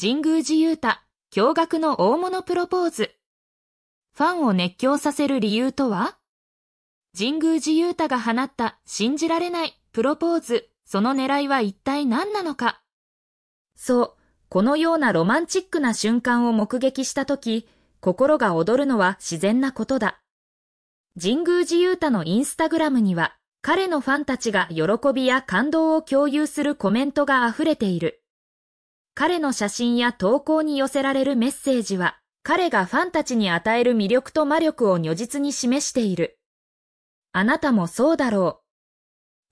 神宮寺勇太、驚愕の大物プロポーズ。ファンを熱狂させる理由とは神宮寺勇太が放った信じられないプロポーズ、その狙いは一体何なのかそう、このようなロマンチックな瞬間を目撃したとき、心が躍るのは自然なことだ。神宮寺勇太のインスタグラムには、彼のファンたちが喜びや感動を共有するコメントが溢れている。彼の写真や投稿に寄せられるメッセージは、彼がファンたちに与える魅力と魔力を如実に示している。あなたもそうだろ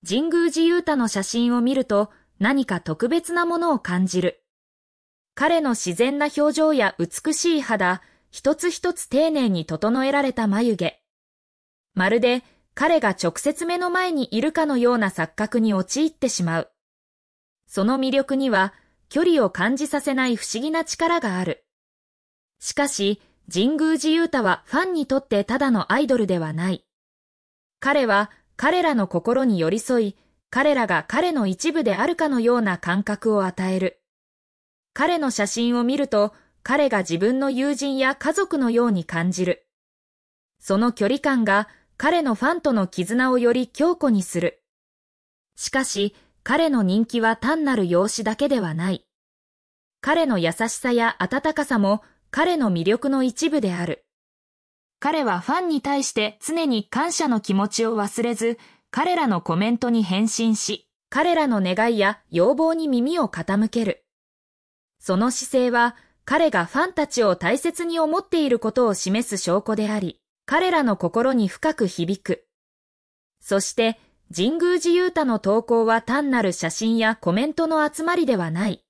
う。神宮寺勇太の写真を見ると何か特別なものを感じる。彼の自然な表情や美しい肌、一つ一つ丁寧に整えられた眉毛。まるで彼が直接目の前にいるかのような錯覚に陥ってしまう。その魅力には距離を感じさせない不思議な力がある。しかし、神宮寺勇太はファンにとってただのアイドルではない。彼は彼らの心に寄り添い、彼らが彼の一部であるかのような感覚を与える。彼の写真を見ると、彼が自分の友人や家族のように感じる。その距離感が彼のファンとの絆をより強固にする。しかし、彼の人気は単なる容姿だけではない。彼の優しさや温かさも彼の魅力の一部である。彼はファンに対して常に感謝の気持ちを忘れず、彼らのコメントに返信し、彼らの願いや要望に耳を傾ける。その姿勢は彼がファンたちを大切に思っていることを示す証拠であり、彼らの心に深く響く。そして神宮寺勇太の投稿は単なる写真やコメントの集まりではない。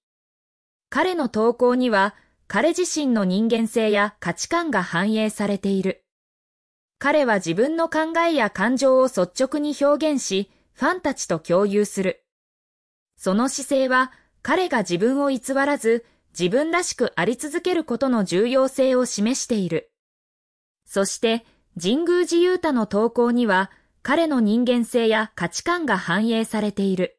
彼の投稿には、彼自身の人間性や価値観が反映されている。彼は自分の考えや感情を率直に表現し、ファンたちと共有する。その姿勢は、彼が自分を偽らず、自分らしくあり続けることの重要性を示している。そして、神宮寺勇太の投稿には、彼の人間性や価値観が反映されている。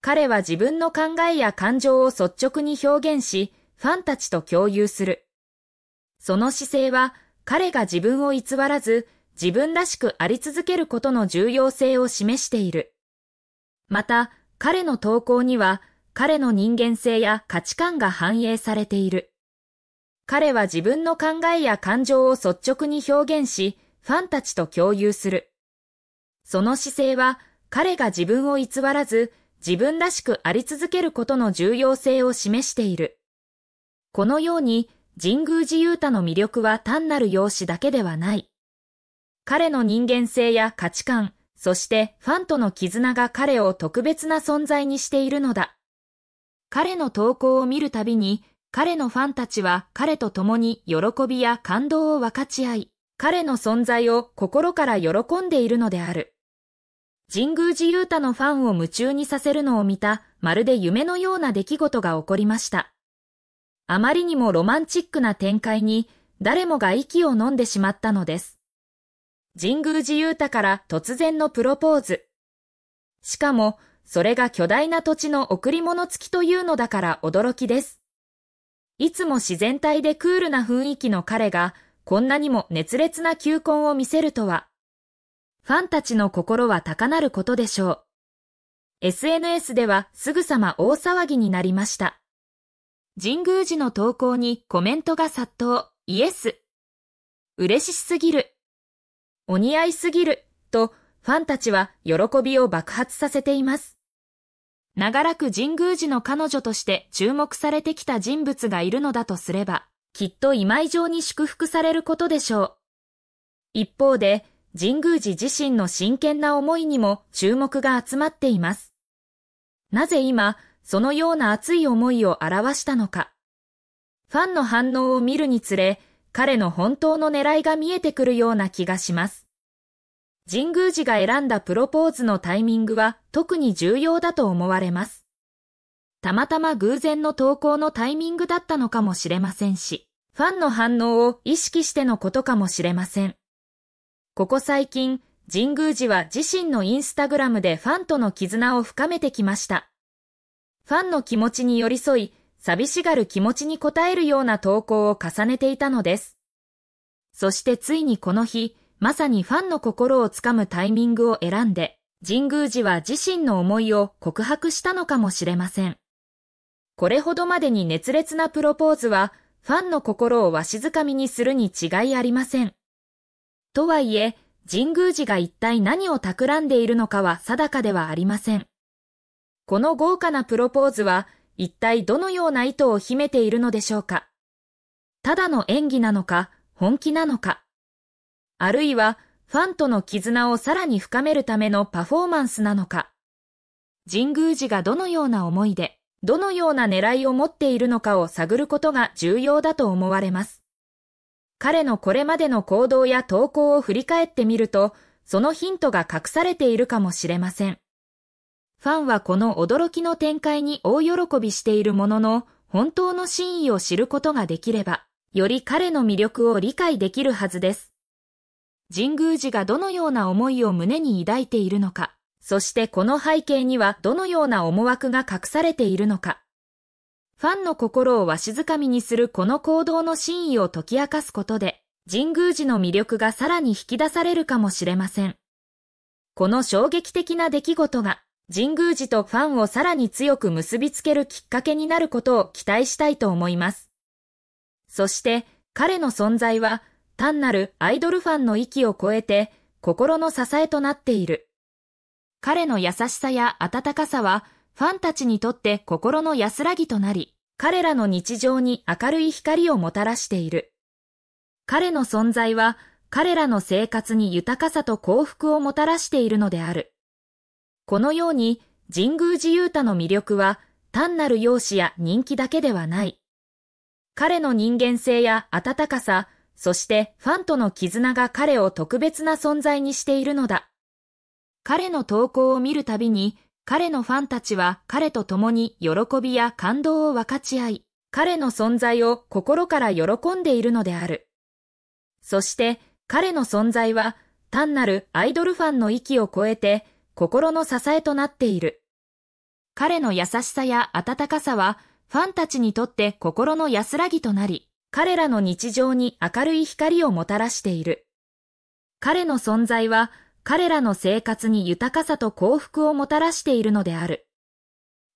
彼は自分の考えや感情を率直に表現し、ファンたちと共有する。その姿勢は、彼が自分を偽らず、自分らしくあり続けることの重要性を示している。また、彼の投稿には、彼の人間性や価値観が反映されている。彼は自分の考えや感情を率直に表現し、ファンたちと共有する。その姿勢は彼が自分を偽らず自分らしくあり続けることの重要性を示している。このように神宮寺勇太の魅力は単なる容姿だけではない。彼の人間性や価値観、そしてファンとの絆が彼を特別な存在にしているのだ。彼の投稿を見るたびに、彼のファンたちは彼と共に喜びや感動を分かち合い、彼の存在を心から喜んでいるのである。神宮寺勇太のファンを夢中にさせるのを見た、まるで夢のような出来事が起こりました。あまりにもロマンチックな展開に、誰もが息を飲んでしまったのです。神宮寺勇太から突然のプロポーズ。しかも、それが巨大な土地の贈り物付きというのだから驚きです。いつも自然体でクールな雰囲気の彼が、こんなにも熱烈な求婚を見せるとは。ファンたちの心は高なることでしょう。SNS ではすぐさま大騒ぎになりました。神宮寺の投稿にコメントが殺到、イエス。嬉しすぎる。お似合いすぎる。と、ファンたちは喜びを爆発させています。長らく神宮寺の彼女として注目されてきた人物がいるのだとすれば、きっと今以上に祝福されることでしょう。一方で、神宮寺自身の真剣な思いにも注目が集まっています。なぜ今、そのような熱い思いを表したのか。ファンの反応を見るにつれ、彼の本当の狙いが見えてくるような気がします。神宮寺が選んだプロポーズのタイミングは特に重要だと思われます。たまたま偶然の投稿のタイミングだったのかもしれませんし、ファンの反応を意識してのことかもしれません。ここ最近、神宮寺は自身のインスタグラムでファンとの絆を深めてきました。ファンの気持ちに寄り添い、寂しがる気持ちに応えるような投稿を重ねていたのです。そしてついにこの日、まさにファンの心をつかむタイミングを選んで、神宮寺は自身の思いを告白したのかもしれません。これほどまでに熱烈なプロポーズは、ファンの心をわしづかみにするに違いありません。とはいえ、神宮寺が一体何を企んでいるのかは定かではありません。この豪華なプロポーズは、一体どのような意図を秘めているのでしょうかただの演技なのか、本気なのか。あるいは、ファンとの絆をさらに深めるためのパフォーマンスなのか。神宮寺がどのような思いで、どのような狙いを持っているのかを探ることが重要だと思われます。彼のこれまでの行動や投稿を振り返ってみると、そのヒントが隠されているかもしれません。ファンはこの驚きの展開に大喜びしているものの、本当の真意を知ることができれば、より彼の魅力を理解できるはずです。神宮寺がどのような思いを胸に抱いているのか、そしてこの背景にはどのような思惑が隠されているのか。ファンの心をわしづかみにするこの行動の真意を解き明かすことで、神宮寺の魅力がさらに引き出されるかもしれません。この衝撃的な出来事が、神宮寺とファンをさらに強く結びつけるきっかけになることを期待したいと思います。そして彼の存在は単なるアイドルファンの域を超えて心の支えとなっている。彼の優しさや温かさはファンたちにとって心の安らぎとなり、彼らの日常に明るい光をもたらしている。彼の存在は、彼らの生活に豊かさと幸福をもたらしているのである。このように、神宮寺勇太の魅力は、単なる容姿や人気だけではない。彼の人間性や温かさ、そしてファンとの絆が彼を特別な存在にしているのだ。彼の投稿を見るたびに、彼のファンたちは彼と共に喜びや感動を分かち合い、彼の存在を心から喜んでいるのである。そして彼の存在は単なるアイドルファンの域を超えて心の支えとなっている。彼の優しさや温かさはファンたちにとって心の安らぎとなり、彼らの日常に明るい光をもたらしている。彼の存在は彼らの生活に豊かさと幸福をもたらしているのである。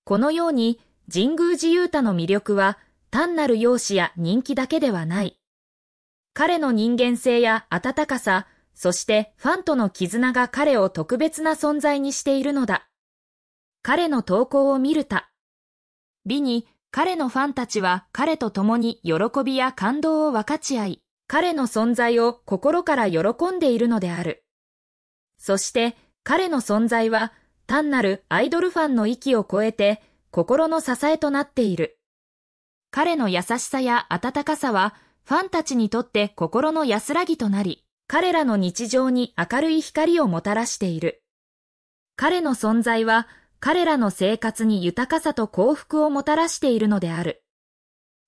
このように、神宮寺勇太の魅力は、単なる容姿や人気だけではない。彼の人間性や温かさ、そしてファンとの絆が彼を特別な存在にしているのだ。彼の投稿を見るた。美に、彼のファンたちは彼と共に喜びや感動を分かち合い、彼の存在を心から喜んでいるのである。そして彼の存在は単なるアイドルファンの域を超えて心の支えとなっている。彼の優しさや温かさはファンたちにとって心の安らぎとなり、彼らの日常に明るい光をもたらしている。彼の存在は彼らの生活に豊かさと幸福をもたらしているのである。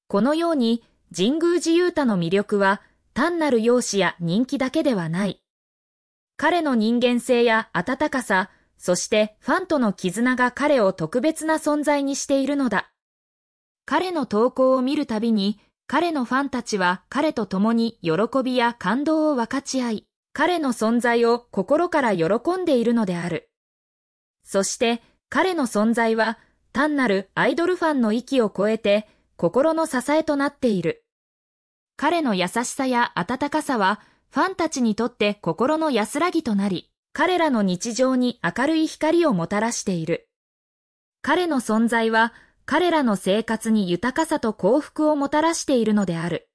このように神宮寺勇太の魅力は単なる容姿や人気だけではない。彼の人間性や温かさ、そしてファンとの絆が彼を特別な存在にしているのだ。彼の投稿を見るたびに、彼のファンたちは彼と共に喜びや感動を分かち合い、彼の存在を心から喜んでいるのである。そして彼の存在は単なるアイドルファンの域を超えて心の支えとなっている。彼の優しさや温かさはファンたちにとって心の安らぎとなり、彼らの日常に明るい光をもたらしている。彼の存在は彼らの生活に豊かさと幸福をもたらしているのである。